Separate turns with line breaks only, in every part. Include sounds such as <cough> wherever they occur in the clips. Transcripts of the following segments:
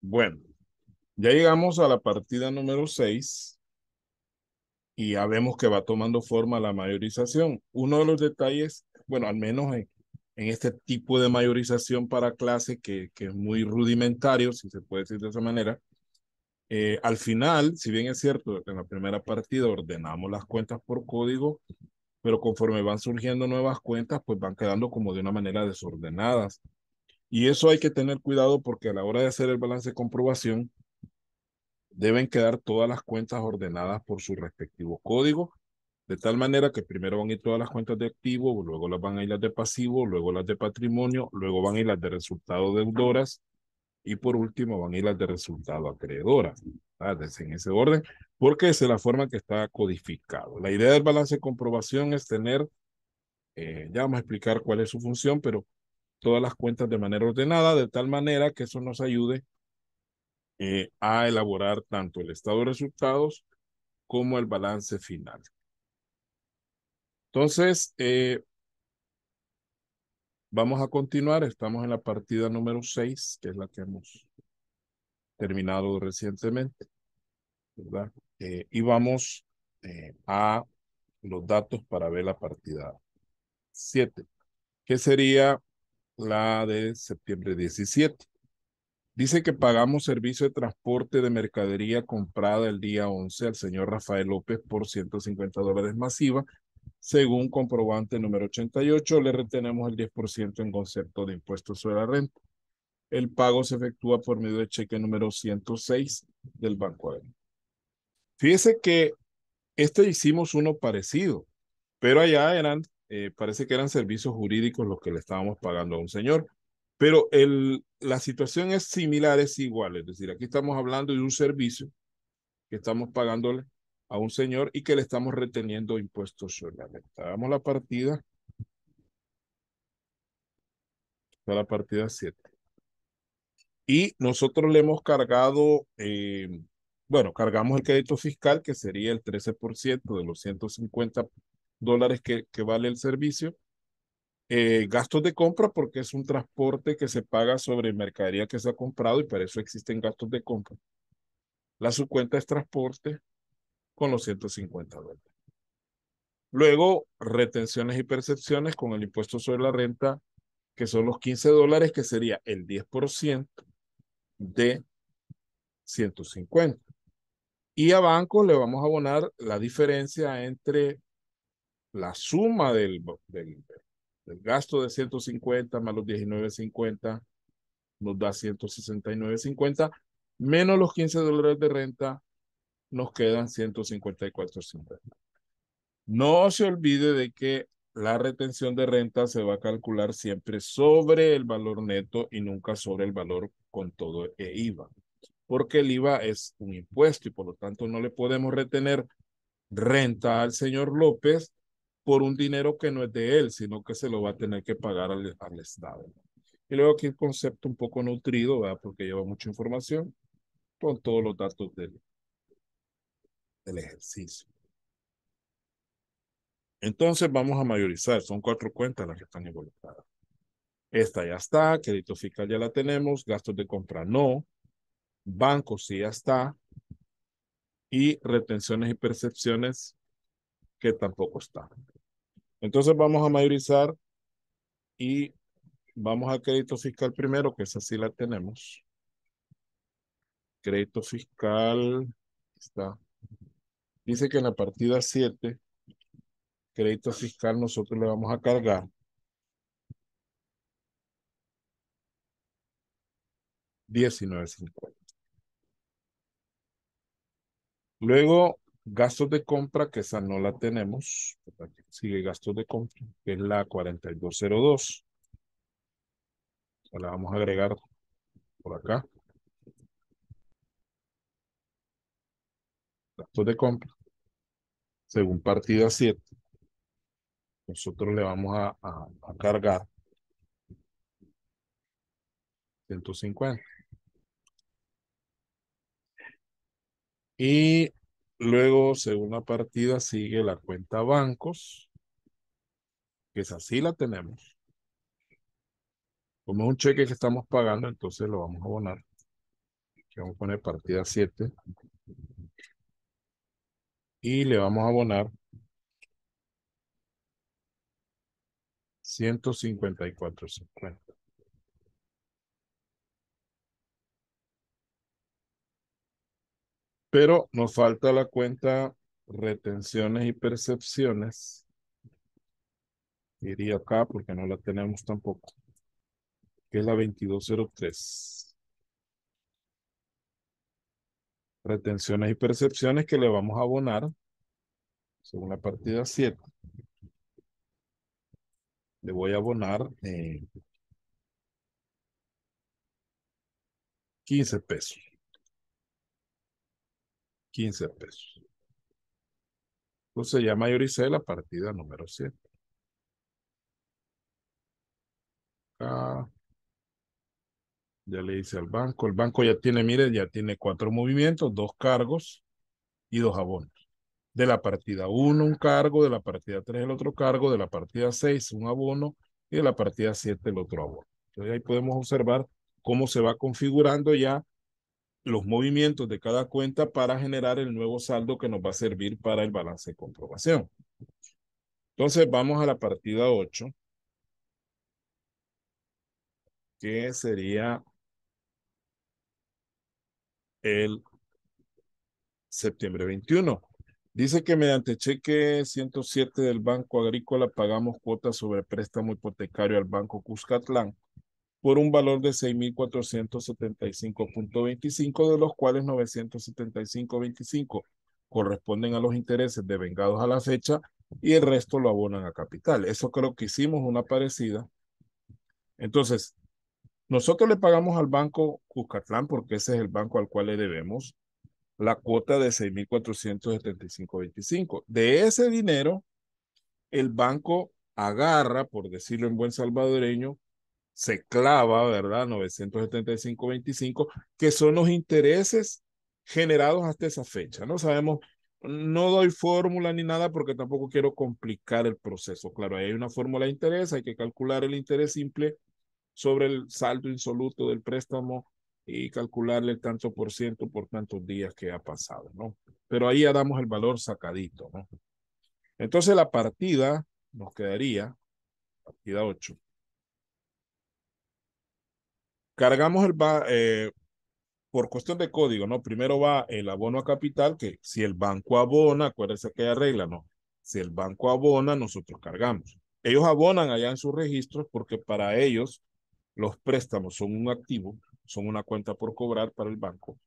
Bueno, ya llegamos a la partida número 6 y ya vemos que va tomando forma la mayorización. Uno de los detalles, bueno, al menos en, este tipo de mayorización para clase que, es muy rudimentario, si se puede decir de esa manera, eh, al final, si bien es cierto, en la primera partida ordenamos las cuentas por código, pero conforme van surgiendo nuevas cuentas, pues van quedando como de una manera desordenadas. Y eso hay que tener cuidado porque a la hora de hacer el balance de comprobación, deben quedar todas las cuentas ordenadas por su respectivo código, de tal manera que primero van a ir todas las cuentas de activo, luego las van a ir las de pasivo, luego las de patrimonio, luego van a ir las de resultado deudoras y por último van a ir las de resultado acreedoras. Ah, en ese orden, porque es la forma que está codificado. La idea del balance de comprobación es tener, eh, ya vamos a explicar cuál es su función, pero todas las cuentas de manera ordenada, de tal manera que eso nos ayude eh, a elaborar tanto el estado de resultados como el balance final. Entonces, eh, vamos a continuar. Estamos en la partida número 6, que es la que hemos terminado recientemente. ¿verdad? Eh, y vamos a los datos para ver la partida 7, que sería la de septiembre 17. Dice que pagamos servicio de transporte de mercadería comprada el día 11 al señor Rafael López por 150 dólares masiva. Según comprobante número 88, le retenemos el 10% en concepto de impuestos sobre la renta. El pago se efectúa por medio de cheque número 106 del Banco Aéreo. Fíjese que este hicimos uno parecido, pero allá eran eh, parece que eran servicios jurídicos los que le estábamos pagando a un señor. Pero el, la situación es similar, es igual. Es decir, aquí estamos hablando de un servicio que estamos pagándole a un señor y que le estamos reteniendo impuestos sobre la partida. Está la partida 7. Y nosotros le hemos cargado, eh, bueno, cargamos el crédito fiscal, que sería el 13% de los 150 dólares que, que vale el servicio. Eh, gastos de compra porque es un transporte que se paga sobre mercadería que se ha comprado y para eso existen gastos de compra. La subcuenta es transporte con los 150 dólares. Luego, retenciones y percepciones con el impuesto sobre la renta, que son los 15 dólares, que sería el 10% de 150. Y a banco le vamos a abonar la diferencia entre la suma del, del, del gasto de 150 más los 19.50 nos da 169.50 menos los 15 dólares de renta nos quedan 154.50. No se olvide de que la retención de renta se va a calcular siempre sobre el valor neto y nunca sobre el valor con todo e IVA, porque el IVA es un impuesto y por lo tanto no le podemos retener renta al señor López por un dinero que no es de él, sino que se lo va a tener que pagar al, al Estado. Y luego aquí el concepto un poco nutrido, ¿verdad? porque lleva mucha información con todos los datos del, del ejercicio. Entonces vamos a mayorizar, son cuatro cuentas las que están involucradas. Esta ya está, crédito fiscal ya la tenemos, gastos de compra no, bancos sí ya está, y retenciones y percepciones que tampoco están. Entonces vamos a mayorizar y vamos a crédito fiscal primero, que esa sí la tenemos. Crédito fiscal, está. Dice que en la partida 7, crédito fiscal, nosotros le vamos a cargar. $19.50. Luego Gastos de compra, que esa no la tenemos. Sigue gastos de compra, que es la 4202. La vamos a agregar por acá. Gastos de compra. Según partida 7. Nosotros le vamos a, a cargar 150. Y Luego, según la partida, sigue la cuenta bancos, que es así la tenemos. Como es un cheque que estamos pagando, entonces lo vamos a abonar. Aquí vamos a poner partida 7. Y le vamos a abonar 154.50. Pero nos falta la cuenta retenciones y percepciones. Iría acá porque no la tenemos tampoco. Que es la 2203. Retenciones y percepciones que le vamos a abonar según la partida 7. Le voy a abonar 15 eh, pesos. 15 pesos. Entonces ya mayorice la partida número 7. Ah. Ya le hice al banco. El banco ya tiene, mire ya tiene cuatro movimientos, dos cargos y dos abonos. De la partida 1 un cargo, de la partida 3 el otro cargo, de la partida 6 un abono y de la partida 7 el otro abono. Entonces ahí podemos observar cómo se va configurando ya los movimientos de cada cuenta para generar el nuevo saldo que nos va a servir para el balance de comprobación. Entonces vamos a la partida 8, que sería el septiembre 21. Dice que mediante cheque 107 del Banco Agrícola pagamos cuotas sobre préstamo hipotecario al Banco Cuscatlán por un valor de 6.475.25, de los cuales 975.25 corresponden a los intereses devengados a la fecha y el resto lo abonan a capital. Eso creo que hicimos una parecida. Entonces, nosotros le pagamos al banco Cuscatlán, porque ese es el banco al cual le debemos, la cuota de 6.475.25. De ese dinero, el banco agarra, por decirlo en buen salvadoreño, se clava, ¿verdad? 975.25, que son los intereses generados hasta esa fecha. No sabemos, no doy fórmula ni nada porque tampoco quiero complicar el proceso. Claro, hay una fórmula de interés, hay que calcular el interés simple sobre el saldo insoluto del préstamo y calcularle el tanto por ciento por tantos días que ha pasado, ¿no? Pero ahí ya damos el valor sacadito, ¿no? Entonces la partida nos quedaría, partida 8, Cargamos el eh, por cuestión de código, ¿no? Primero va el abono a capital, que si el banco abona, acuérdense que hay regla, ¿no? Si el banco abona, nosotros cargamos. Ellos abonan allá en sus registros porque para ellos los préstamos son un activo, son una cuenta por cobrar para el banco,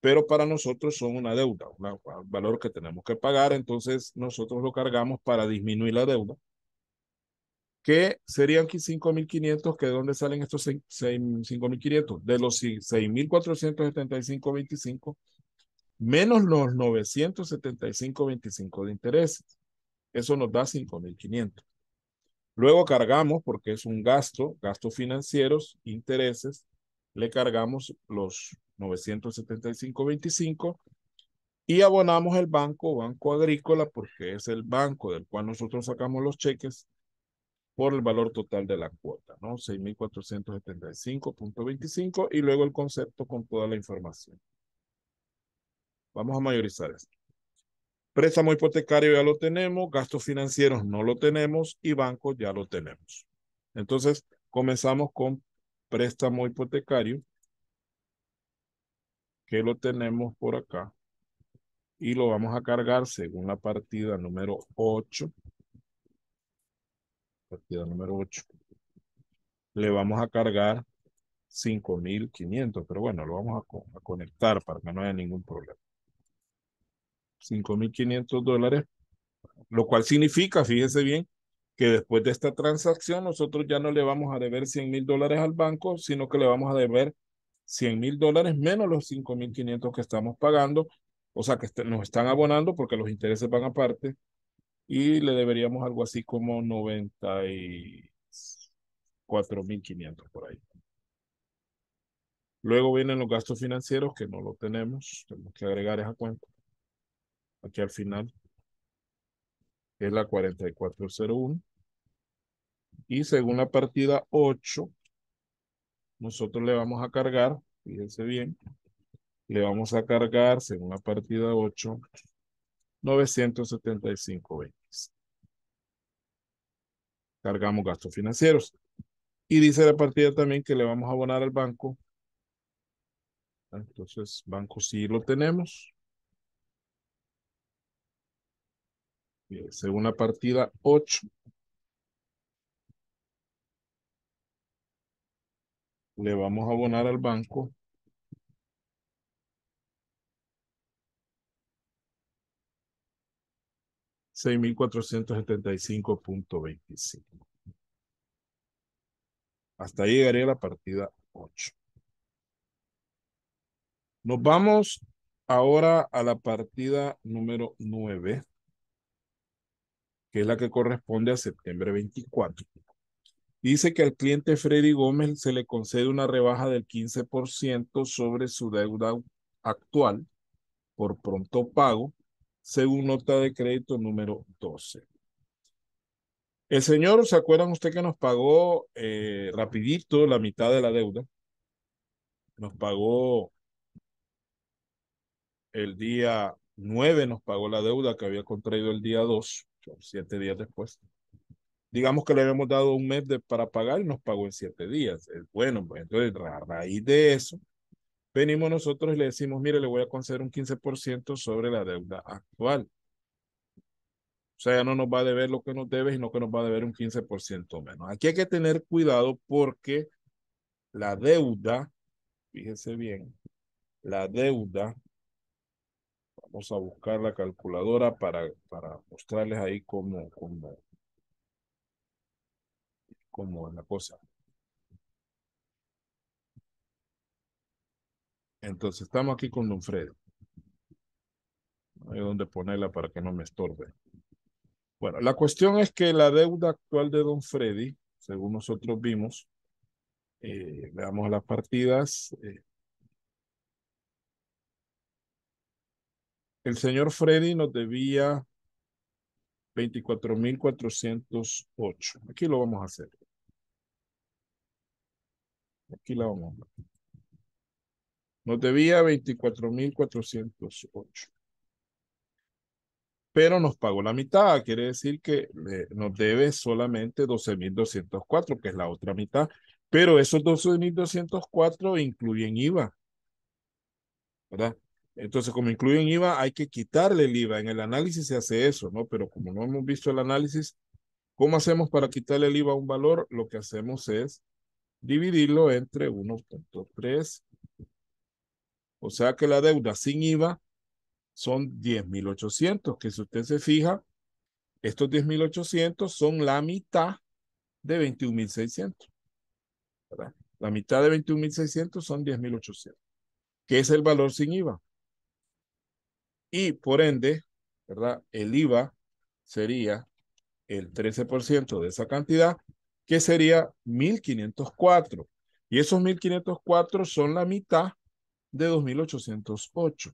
pero para nosotros son una deuda, un valor que tenemos que pagar, entonces nosotros lo cargamos para disminuir la deuda que serían 5.500, que de dónde salen estos 5.500, de los 6.475.25, menos los 975.25 de intereses. Eso nos da 5.500. Luego cargamos, porque es un gasto, gastos financieros, intereses, le cargamos los 975.25 y abonamos el banco, Banco Agrícola, porque es el banco del cual nosotros sacamos los cheques, por el valor total de la cuota, ¿no? 6.475.25 y luego el concepto con toda la información. Vamos a mayorizar esto. Préstamo hipotecario ya lo tenemos, gastos financieros no lo tenemos y bancos ya lo tenemos. Entonces, comenzamos con préstamo hipotecario, que lo tenemos por acá, y lo vamos a cargar según la partida número 8 partida número 8. Le vamos a cargar 5500, pero bueno, lo vamos a, conectar para que no haya ningún problema. 5500 dólares, lo cual significa, fíjese bien, que después de esta transacción nosotros ya no le vamos a deber 100.000 mil dólares al banco, sino que le vamos a deber 100.000 mil dólares menos los 5.500 que estamos pagando, o sea que este, nos están abonando porque los intereses van aparte, y le deberíamos algo así como 94.500 por ahí. Luego vienen los gastos financieros que no lo tenemos, tenemos que agregar esa cuenta aquí al final, es la 4401. Y según la partida 8, nosotros le vamos a cargar, fíjense bien, le vamos a cargar, según la partida 8, 975.20 cargamos gastos financieros. Y dice la partida también que le vamos a abonar al banco. Entonces, banco sí lo tenemos. según la partida 8. Le vamos a abonar al banco 6.475.25. Hasta ahí llegaría la partida 8. Nos vamos ahora a la partida número 9, que es la que corresponde a septiembre 24. Dice que al cliente Freddy Gómez se le concede una rebaja del 15% sobre su deuda actual por pronto pago según nota de crédito número 12. El señor, ¿se acuerdan usted que nos pagó eh, rapidito la mitad de la deuda? Nos pagó el día 9, nos pagó la deuda que había contraído el día 2, siete días después. Digamos que le habíamos dado un mes de, para pagar y nos pagó en siete días. Bueno, pues entonces a raíz de eso, venimos nosotros y le decimos, mire, le voy a conceder un 15% sobre la deuda actual. O sea, ya no nos va a deber lo que nos debe, sino que nos va a deber un 15% menos. Aquí hay que tener cuidado porque la deuda, fíjese bien, la deuda, vamos a buscar la calculadora para, para mostrarles ahí cómo, cómo, cómo es la cosa. Entonces estamos aquí con Don No Hay donde ponerla para que no me estorbe. Bueno, la cuestión es que la deuda actual de Don Freddy, según nosotros vimos, eh, veamos las partidas. Eh, el señor Freddy nos debía 24.408. Aquí lo vamos a hacer. Aquí la vamos a ver. Nos debía 24,408. Pero nos pagó la mitad, quiere decir que nos debe solamente 12,204, que es la otra mitad. Pero esos 12,204 incluyen IVA. ¿Verdad? Entonces, como incluyen IVA, hay que quitarle el IVA. En el análisis se hace eso, ¿no? Pero como no hemos visto el análisis, ¿cómo hacemos para quitarle el IVA a un valor? Lo que hacemos es dividirlo entre 1.3 o sea que la deuda sin IVA son 10.800, que si usted se fija, estos 10.800 son la mitad de 21.600. La mitad de 21.600 son 10.800, que es el valor sin IVA. Y por ende, ¿verdad? El IVA sería el 13% de esa cantidad, que sería 1.504. Y esos 1.504 son la mitad de 2808.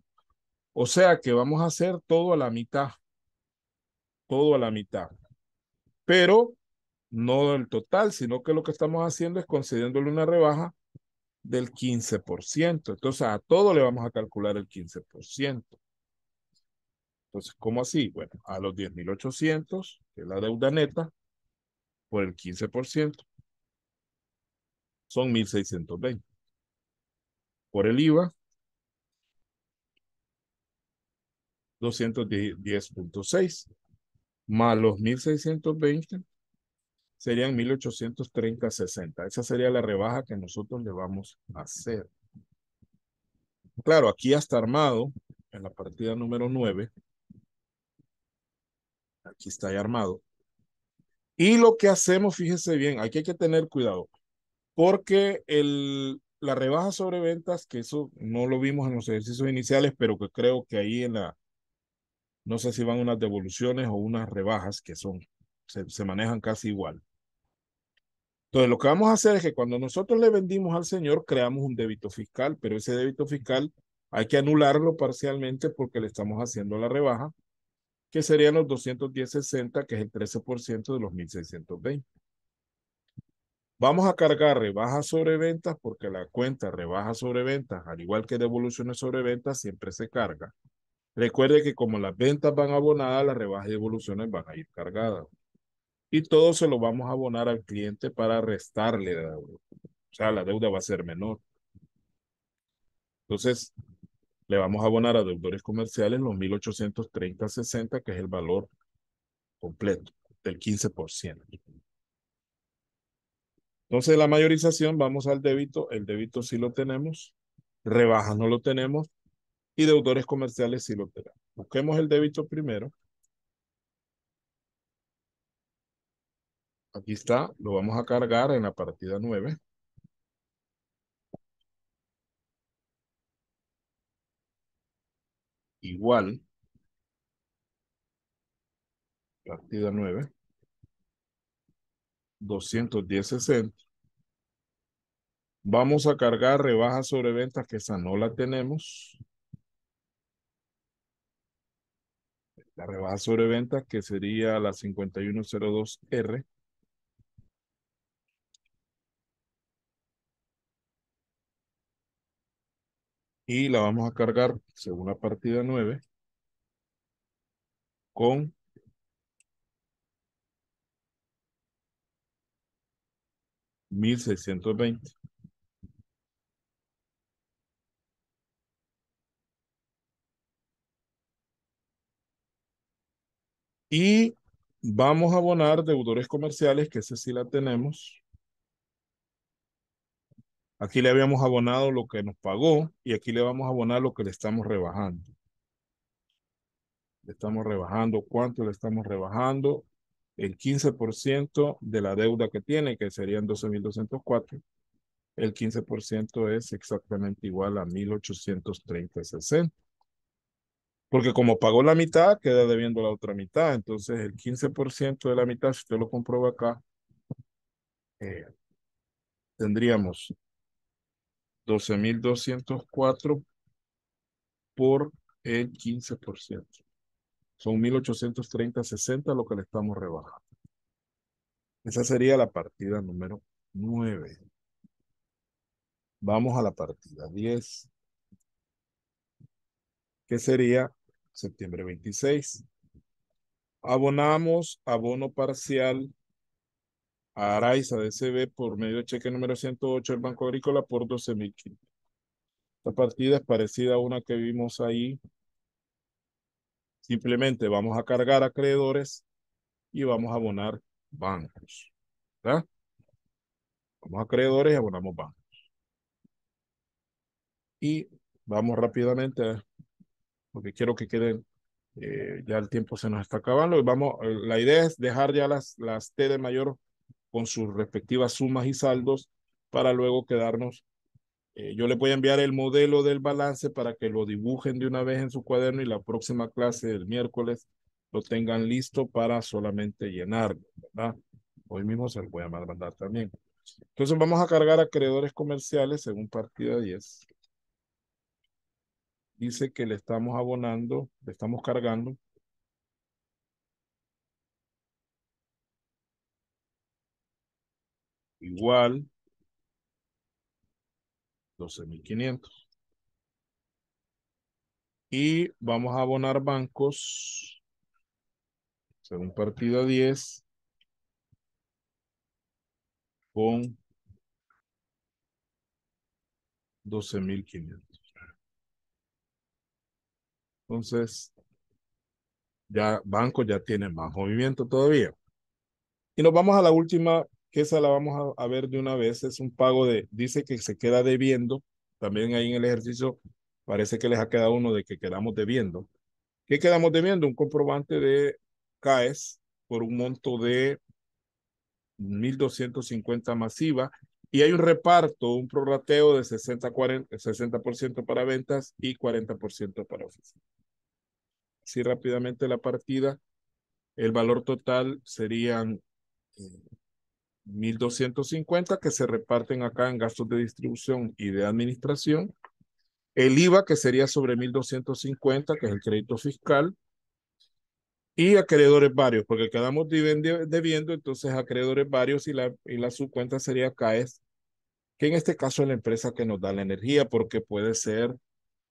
O sea que vamos a hacer todo a la mitad. Todo a la mitad. Pero no el total, sino que lo que estamos haciendo es concediéndole una rebaja del 15%. Entonces a todo le vamos a calcular el 15%. Entonces, ¿cómo así? Bueno, a los 10.800, que es la deuda neta, por el 15%, son 1.620 por el IVA, 210.6 más los 1620 serían 1830.60. Esa sería la rebaja que nosotros le vamos a hacer. Claro, aquí está armado en la partida número 9. Aquí está ya armado. Y lo que hacemos, fíjese bien, aquí hay que tener cuidado, porque el, la rebaja sobre ventas, que eso no lo vimos en los ejercicios iniciales, pero que creo que ahí en la, no sé si van unas devoluciones o unas rebajas que son, se, manejan casi igual. Entonces, lo que vamos a hacer es que cuando nosotros le vendimos al Señor, creamos un débito fiscal, pero ese débito fiscal hay que anularlo parcialmente porque le estamos haciendo la rebaja, que serían los 210.60, que es el 13% de los 1620. Vamos a cargar rebajas sobre ventas porque la cuenta rebaja sobre ventas, al igual que devoluciones sobre ventas, siempre se carga. Recuerde que como las ventas van abonadas, las rebajas y devoluciones van a ir cargadas. Y todo se lo vamos a abonar al cliente para restarle la deuda. O sea, la deuda va a ser menor. Entonces, le vamos a abonar a deudores comerciales los 1830.60, que es el valor completo del 15%. Entonces la mayorización, vamos al débito, el débito sí lo tenemos, rebajas no lo tenemos y deudores comerciales sí lo tenemos. Busquemos el débito primero. Aquí está, lo vamos a cargar en la partida 9. Igual. Partida 9. 210.60. Vamos a cargar rebaja sobre ventas que esa no la tenemos. La rebaja sobre ventas que sería la 5102R. Y la vamos a cargar según la partida 9 con 1620. Y vamos a abonar deudores comerciales, que esa sí la tenemos. Aquí le habíamos abonado lo que nos pagó y aquí le vamos a abonar lo que le estamos rebajando. Le estamos rebajando, cuánto le estamos rebajando el 15% de la deuda que tiene, que serían 12.204, el 15% es exactamente igual a 1.830.60. Porque como pagó la mitad, queda debiendo la otra mitad. Entonces el 15% de la mitad, si usted lo comprueba acá, eh, tendríamos 12.204 por el 15%. Son 1830-60 lo que le estamos rebajando. Esa sería la partida número 9. Vamos a la partida 10, que sería septiembre 26. Abonamos abono parcial a Araiza DCB por medio de cheque número 108 del Banco Agrícola por 12.500. Esta partida es parecida a una que vimos ahí Simplemente vamos a cargar acreedores y vamos a abonar bancos. ¿verdad? Vamos a acreedores y abonamos bancos. Y vamos rápidamente, porque quiero que queden, eh, ya el tiempo se nos está acabando. vamos, la idea es dejar ya las, las T de mayor con sus respectivas sumas y saldos para luego quedarnos eh, yo le voy a enviar el modelo del balance para que lo dibujen de una vez en su cuaderno y la próxima clase del miércoles lo tengan listo para solamente llenarlo, ¿verdad? Hoy mismo se lo voy a mandar también. Entonces vamos a cargar a acreedores comerciales según partida 10. Dice que le estamos abonando, le estamos cargando igual 12.500. Y vamos a abonar bancos. Según partida 10. Con 12.500. Entonces, ya banco ya tiene más movimiento todavía. Y nos vamos a la última que esa la vamos a, ver de una vez, es un pago de, dice que se queda debiendo, también ahí en el ejercicio parece que les ha quedado uno de que quedamos debiendo. ¿Qué quedamos debiendo? Un comprobante de CAES por un monto de 1.250 masiva y hay un reparto, un prorrateo de 60, 40, 60% para ventas y 40% para oficinas. Así rápidamente la partida, el valor total serían... Eh, 1.250 que se reparten acá en gastos de distribución y de administración. El IVA que sería sobre 1.250, que es el crédito fiscal. Y acreedores varios, porque quedamos debiendo, entonces acreedores varios y la, y la subcuenta sería CAES, que en este caso es la empresa que nos da la energía, porque puede ser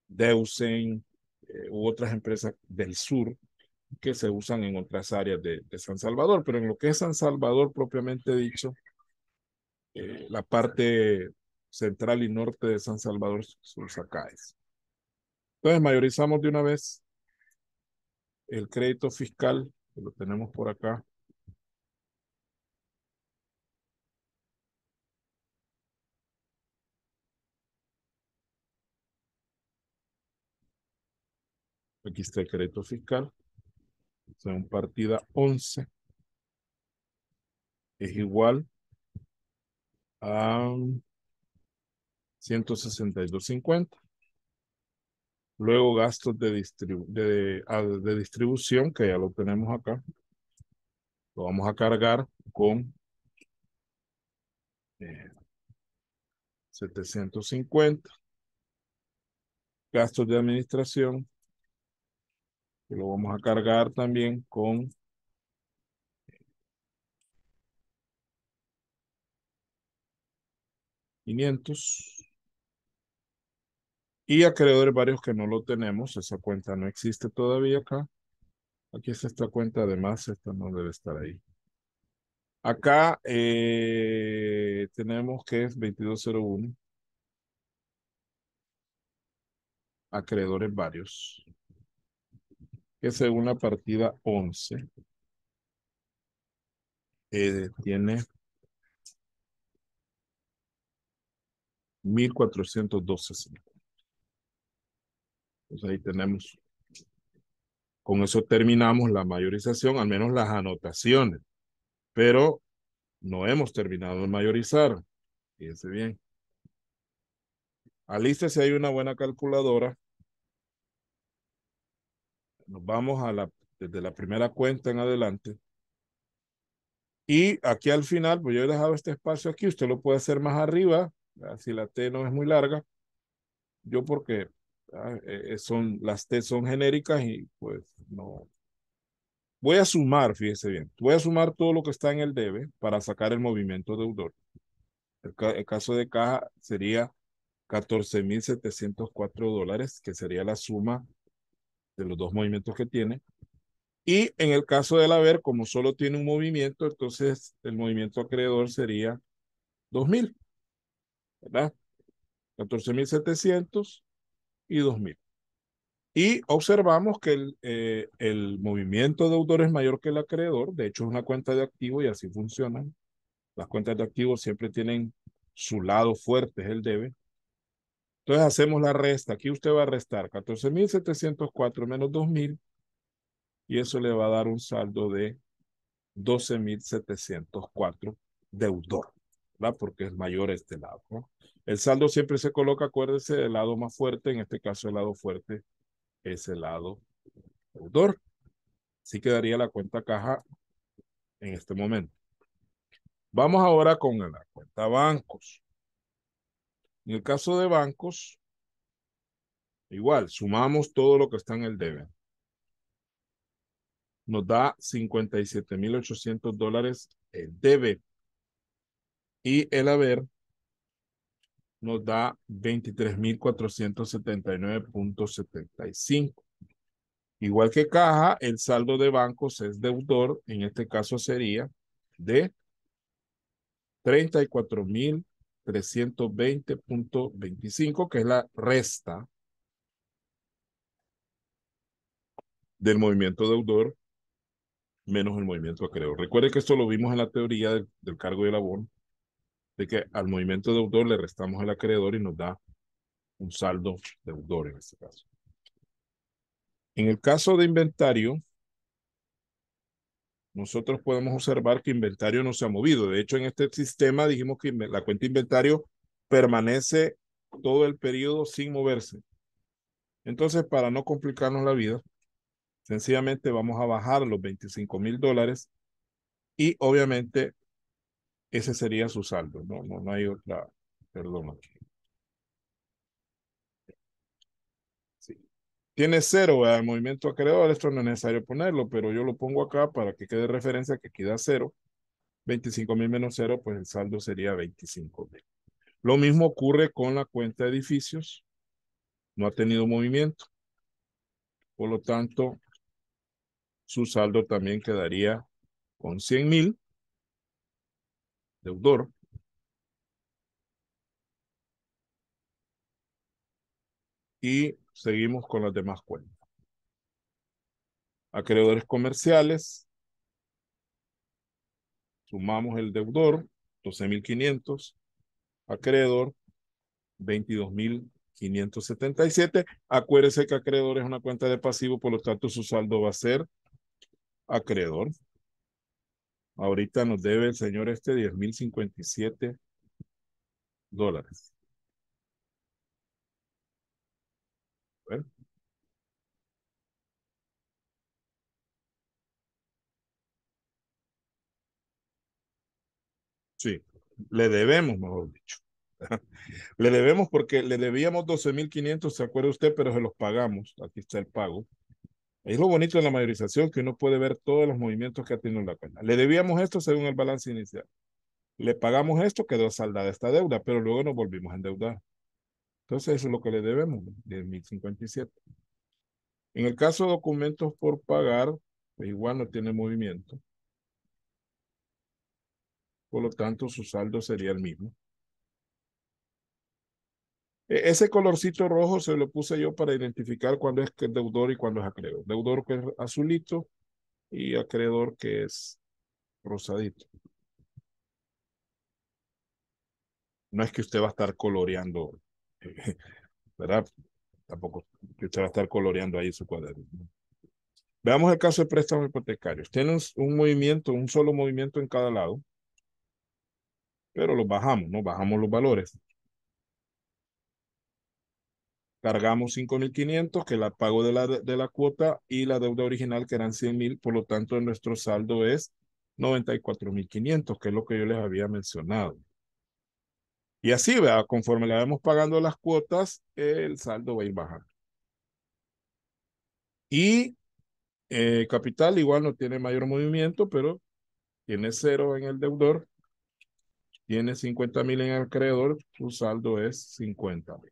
Deusen eh, u otras empresas del sur que se usan en otras áreas de, San Salvador, pero en lo que es San Salvador propiamente dicho, eh, la parte central y norte de San Salvador son Sacaes. Entonces mayorizamos de una vez el crédito fiscal, lo tenemos por acá. Aquí está el crédito fiscal un partida 11 es igual a 162.50. Luego gastos de, ah, de, distribución, que ya lo tenemos acá. Lo vamos a cargar con 750. Eh, gastos de administración, que lo vamos a cargar también con $500 y acreedores varios que no lo tenemos, esa cuenta no existe todavía acá. Aquí está esta cuenta, además, esta no debe estar ahí. Acá eh, tenemos que es 2201. Acreedores varios que según la partida 11 eh, tiene 1412 ahí tenemos. Con eso terminamos la mayorización, al menos las anotaciones. Pero no hemos terminado de mayorizar. Fíjense bien. Aliste si hay una buena calculadora nos vamos a la, desde la primera cuenta en adelante. Y aquí al final, pues yo he dejado este espacio aquí, usted lo puede hacer más arriba, si la T no es muy larga. Yo porque ah, eh, eh, son, las T son genéricas y pues no. Voy a sumar, fíjese bien, voy a sumar todo lo que está en el debe para sacar el movimiento deudor. El, el caso de caja sería 14.704 dólares, que sería la suma de los dos movimientos que tiene. Y en el caso del haber, como solo tiene un movimiento, entonces el movimiento acreedor sería 2000, ¿verdad? 14.700 y 2000. Y observamos que el, eh, el movimiento deudor es mayor que el acreedor, de hecho es una cuenta de activo y así funcionan. Las cuentas de activos siempre tienen su lado fuerte, es el debe, entonces hacemos la resta. Aquí usted va a restar 14.704 menos 2.000 y eso le va a dar un saldo de 12.704 deudor, ¿verdad? Porque es mayor este lado. ¿no? El saldo siempre se coloca, acuérdese, del lado más fuerte. En este caso el lado fuerte es el lado deudor. Así quedaría la cuenta caja en este momento. Vamos ahora con la cuenta bancos. En el caso de bancos, igual, sumamos todo lo que está en el debe. Nos da 57.800 dólares el debe. Y el haber nos da 23.479.75. Igual que caja, el saldo de bancos es deudor, en este caso sería de 34.000 320.25, que es la resta del movimiento deudor menos el movimiento acreedor. Recuerde que esto lo vimos en la teoría del, cargo de el abono, de que al movimiento deudor le restamos al acreedor y nos da un saldo deudor en este caso. En el caso de inventario, nosotros podemos observar que inventario no se ha movido. De hecho, en este sistema dijimos que la cuenta inventario permanece todo el periodo sin moverse. Entonces, para no complicarnos la vida, sencillamente vamos a bajar los 25 mil dólares y obviamente ese sería su saldo. No, no, no hay otra, perdón aquí. tiene cero el movimiento acreedor, esto no es necesario ponerlo, pero yo lo pongo acá para que quede referencia que aquí da cero. 25 mil menos cero, pues el saldo sería 25 mil. Lo mismo ocurre con la cuenta de edificios. No ha tenido movimiento. Por lo tanto, su saldo también quedaría con 100 mil. Deudor. y seguimos con las demás cuentas. Acreedores comerciales. Sumamos el deudor, 12.500. Acreedor, 22.577. Acuérdese que acreedor es una cuenta de pasivo, por lo tanto su saldo va a ser acreedor. Ahorita nos debe el señor este 10.057 dólares. le debemos, mejor dicho. <laughs> le debemos porque le debíamos 12.500, ¿se acuerda usted? Pero se los pagamos. Aquí está el pago. Es lo bonito de la mayorización, que uno puede ver todos los movimientos que ha tenido la cuenta. Le debíamos esto según el balance inicial. Le pagamos esto, quedó saldada esta deuda, pero luego nos volvimos a endeudar. Entonces, eso es lo que le debemos, 10.057. En el caso de documentos por pagar, pues igual no tiene movimiento. Por lo tanto, su saldo sería el mismo. E-, ese colorcito rojo se lo puse yo para identificar cuándo es deudor y cuándo es acreedor. Deudor que es azulito y acreedor que es rosadito. No es que usted va a estar coloreando, <laughs> ¿verdad? Tampoco que usted va a estar coloreando ahí su cuaderno. Veamos el caso de préstamo hipotecario. Tienen un movimiento, un solo movimiento en cada lado pero los bajamos, ¿no? Bajamos los valores. Cargamos 5.500, que la pago de la, de la cuota y la deuda original, que eran 100.000, por lo tanto, nuestro saldo es 94.500, que es lo que yo les había mencionado. Y así, conforme le vamos pagando las cuotas, el saldo va a ir bajando. Y eh, capital igual no tiene mayor movimiento, pero tiene cero en el deudor tiene 50 mil en el acreedor, su saldo es 50 mil.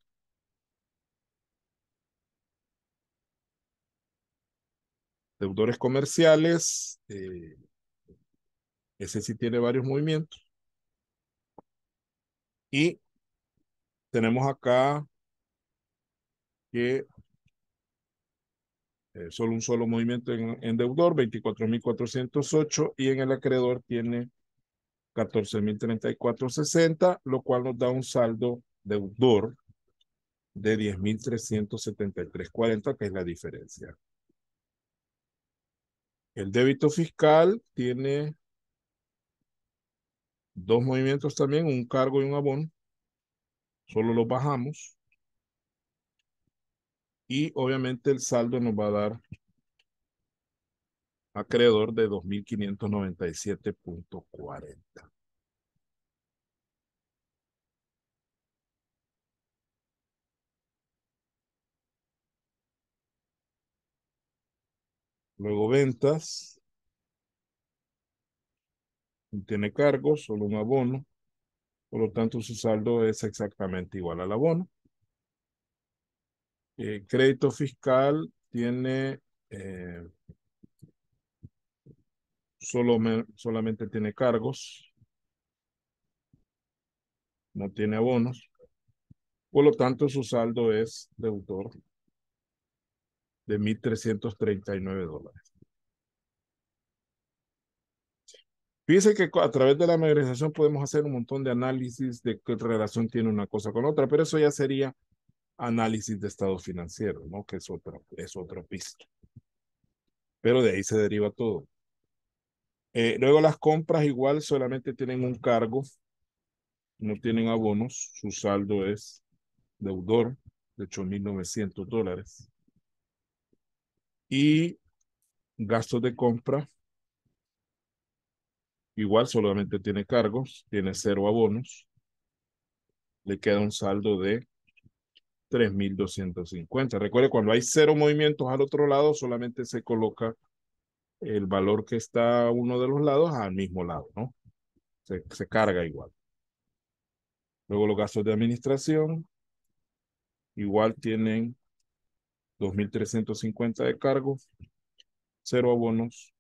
Deudores comerciales, eh, ese sí tiene varios movimientos. Y tenemos acá que eh, solo un solo movimiento en, en deudor, 24.408, y en el acreedor tiene 14.034.60, lo cual nos da un saldo deudor de 10.373.40, que es la diferencia. El débito fiscal tiene dos movimientos también, un cargo y un abono. Solo lo bajamos. Y obviamente el saldo nos va a dar acreedor de 2597.40. Luego ventas. tiene cargos, solo un abono. Por lo tanto, su saldo es exactamente igual al abono. Eh, crédito fiscal tiene eh, solo solamente tiene cargos, no tiene abonos, por lo tanto su saldo es deudor de 1.339 dólares. Fíjense que a través de la mayorización podemos hacer un montón de análisis de qué relación tiene una cosa con otra, pero eso ya sería análisis de estado financiero, ¿no? Que es otro es otro pista. Pero de ahí se deriva todo. Eh, luego las compras igual solamente tienen un cargo, no tienen abonos, su saldo es deudor de 8.900 dólares. Y gastos de compra, igual solamente tiene cargos, tiene cero abonos, le queda un saldo de 3.250. Recuerde, cuando hay cero movimientos al otro lado, solamente se coloca el valor que está uno de los lados al mismo lado, ¿no? Se, carga igual. Luego los gastos de administración igual tienen 2.350 de cargos, cero abonos,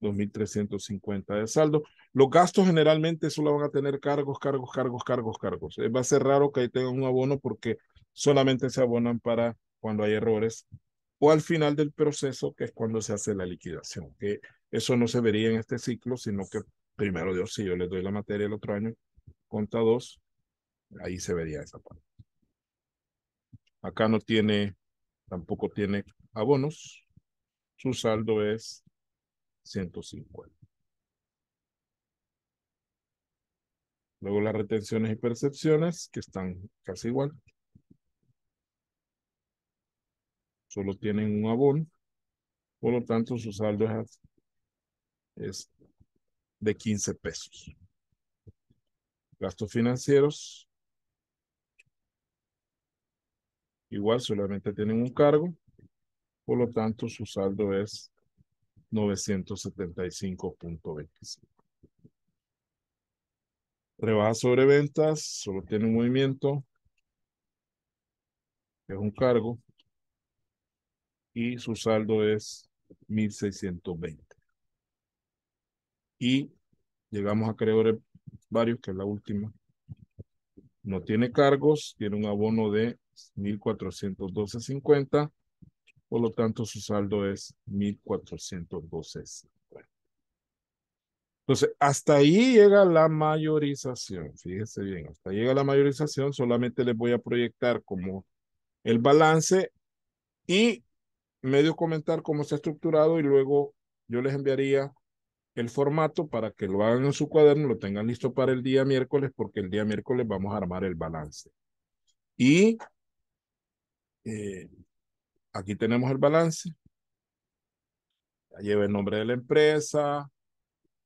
2.350 de saldo. Los gastos generalmente solo van a tener cargos, cargos, cargos, cargos, cargos. Eh, va a ser raro que ahí tengan un abono porque solamente se abonan para cuando hay errores o al final del proceso, que es cuando se hace la liquidación, que eso no se vería en este ciclo, sino que primero Dios, si yo le doy la materia el otro año, conta dos, ahí se vería esa parte. Acá no tiene, tampoco tiene abonos, su saldo es 150. Luego las retenciones y percepciones, que están casi igual, solo tienen un abono, por lo tanto su saldo es, de 15 pesos. Gastos financieros, igual solamente tienen un cargo, por lo tanto su saldo es 975.25. Rebaja sobre ventas, solo tiene un movimiento, es un cargo, y su saldo es 1620. Y llegamos a creadores varios, que es la última. No tiene cargos, tiene un abono de 1412.50, por lo tanto su saldo es 1412.50. Entonces, hasta ahí llega la mayorización, fíjese bien, hasta ahí llega la mayorización, solamente les voy a proyectar como el balance y medio comentar cómo se ha estructurado y luego yo les enviaría el formato para que lo hagan en su cuaderno, lo tengan listo para el día miércoles, porque el día miércoles vamos a armar el balance. Y eh, aquí tenemos el balance. lleva el nombre de la empresa,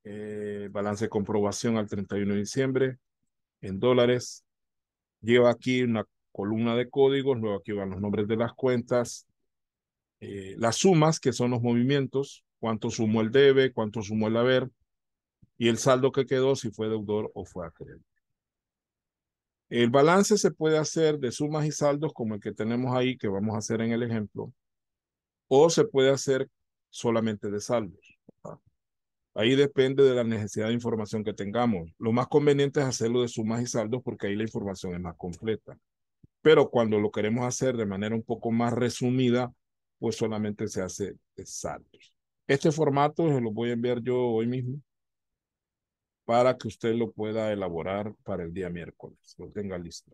eh, balance de comprobación al 31 de diciembre en dólares. Lleva aquí una columna de códigos, luego aquí van los nombres de las cuentas, eh, las sumas, que son los movimientos, cuánto sumó el debe, cuánto sumó el haber, y el saldo que quedó si fue deudor o fue acreedor. El balance se puede hacer de sumas y saldos como el que tenemos ahí, que vamos a hacer en el ejemplo, o se puede hacer solamente de saldos. Ahí depende de la necesidad de información que tengamos. Lo más conveniente es hacerlo de sumas y saldos porque ahí la información es más completa. Pero cuando lo queremos hacer de manera un poco más resumida, pues solamente se hace saltos Este formato se lo voy a enviar yo hoy mismo para que usted lo pueda elaborar para el día miércoles, lo tenga listo.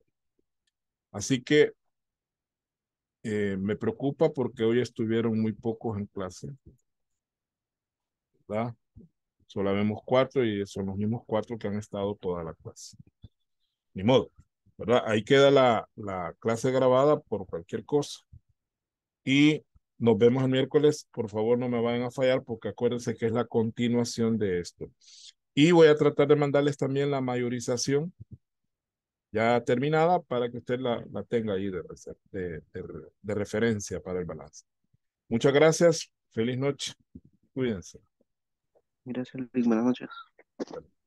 Así que eh, me preocupa porque hoy estuvieron muy pocos en clase. ¿Verdad? Solo vemos cuatro y son los mismos cuatro que han estado toda la clase. Ni modo, ¿verdad? Ahí queda la, la clase grabada por cualquier cosa. Y nos vemos el miércoles. Por favor, no me vayan a fallar porque acuérdense que es la continuación de esto. Y voy a tratar de mandarles también la mayorización ya terminada para que usted la, la tenga ahí de, de, de referencia para el balance. Muchas gracias. Feliz noche. Cuídense. Gracias, Luis. Buenas noches.